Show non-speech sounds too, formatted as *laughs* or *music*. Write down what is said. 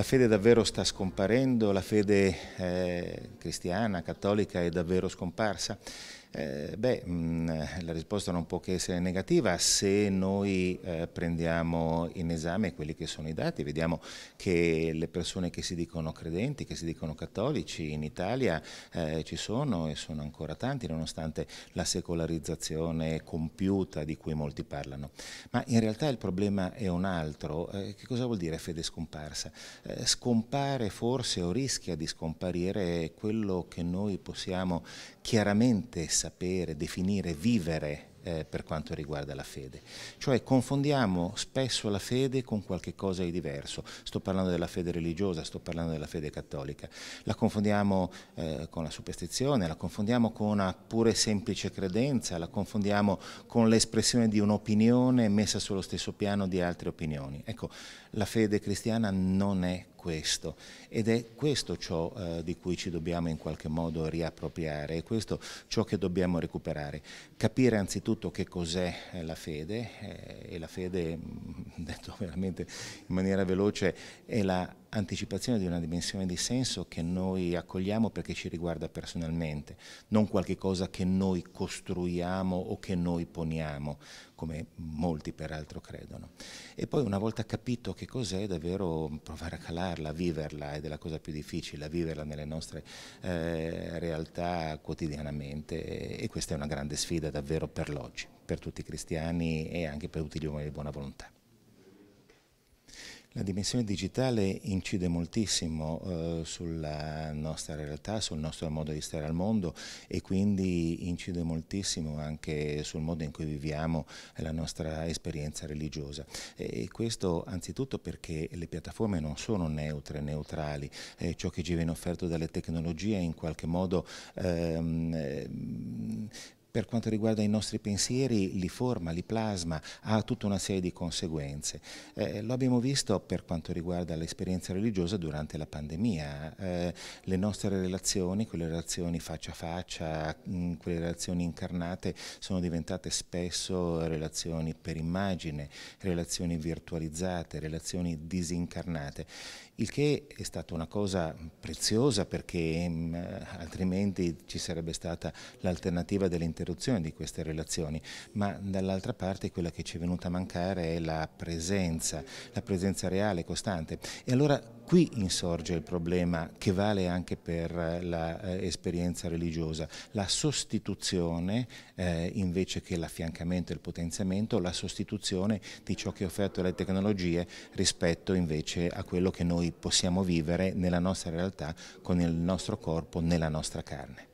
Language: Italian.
La fede davvero sta scomparendo, la fede eh, cristiana, cattolica è davvero scomparsa? Eh, beh, mh, mm, la risposta non può che essere negativa se noi eh, prendiamo in esame quelli che sono i dati, vediamo che le persone che si dicono credenti, che si dicono cattolici in Italia eh, ci sono e sono ancora tanti nonostante la secolarizzazione compiuta di cui molti parlano. Ma in realtà il problema è un altro, eh, che cosa vuol dire fede scomparsa? Eh, scompare forse o rischia di scomparire quello che noi possiamo chiaramente sapere, definire, vivere eh, per quanto riguarda la fede. Cioè confondiamo spesso la fede con qualche cosa di diverso. Sto parlando della fede religiosa, sto parlando della fede cattolica. La confondiamo eh, con la superstizione, la confondiamo con una pure semplice credenza, la confondiamo con l'espressione di un'opinione messa sullo stesso piano di altre opinioni. Ecco, la fede cristiana non è questo ed è questo ciò eh, di cui ci dobbiamo in qualche modo riappropriare, è questo ciò che dobbiamo recuperare. Capire anzitutto che cos'è eh, la fede eh, e la fede, mm, *laughs* detto veramente in maniera veloce, è la anticipazione di una dimensione di senso che noi accogliamo perché ci riguarda personalmente, non qualche cosa che noi costruiamo o che noi poniamo, come molti peraltro credono. E poi una volta capito che cos'è davvero provare a calarla, a viverla, ed è la cosa più difficile, a viverla nelle nostre eh, realtà quotidianamente e questa è una grande sfida davvero per l'oggi, per tutti i cristiani e anche per tutti gli uomini di buona volontà. La dimensione digitale incide moltissimo eh, sulla nostra realtà, sul nostro modo di stare al mondo e quindi incide moltissimo anche sul modo in cui viviamo la nostra esperienza religiosa. E questo anzitutto perché le piattaforme non sono neutre, neutrali, eh, ciò che ci viene offerto dalle tecnologie in qualche modo ehm, per quanto riguarda i nostri pensieri li forma, li plasma, ha tutta una serie di conseguenze. Eh, lo abbiamo visto per quanto riguarda l'esperienza religiosa durante la pandemia, eh, le nostre relazioni, quelle relazioni faccia a faccia, mh, mm, quelle relazioni incarnate sono diventate spesso relazioni per immagine, relazioni virtualizzate, relazioni disincarnate, il che è stata una cosa preziosa perché mh, mm, altrimenti ci sarebbe stata l'alternativa dell'interno l'interruzione di queste relazioni, ma dall'altra parte quella che ci è venuta a mancare è la presenza, la presenza reale, costante. E allora qui insorge il problema che vale anche per l'esperienza eh, religiosa, la sostituzione eh, invece che l'affiancamento e il potenziamento, la sostituzione di ciò che è offerto dalle tecnologie rispetto invece a quello che noi possiamo vivere nella nostra realtà con il nostro corpo, nella nostra carne.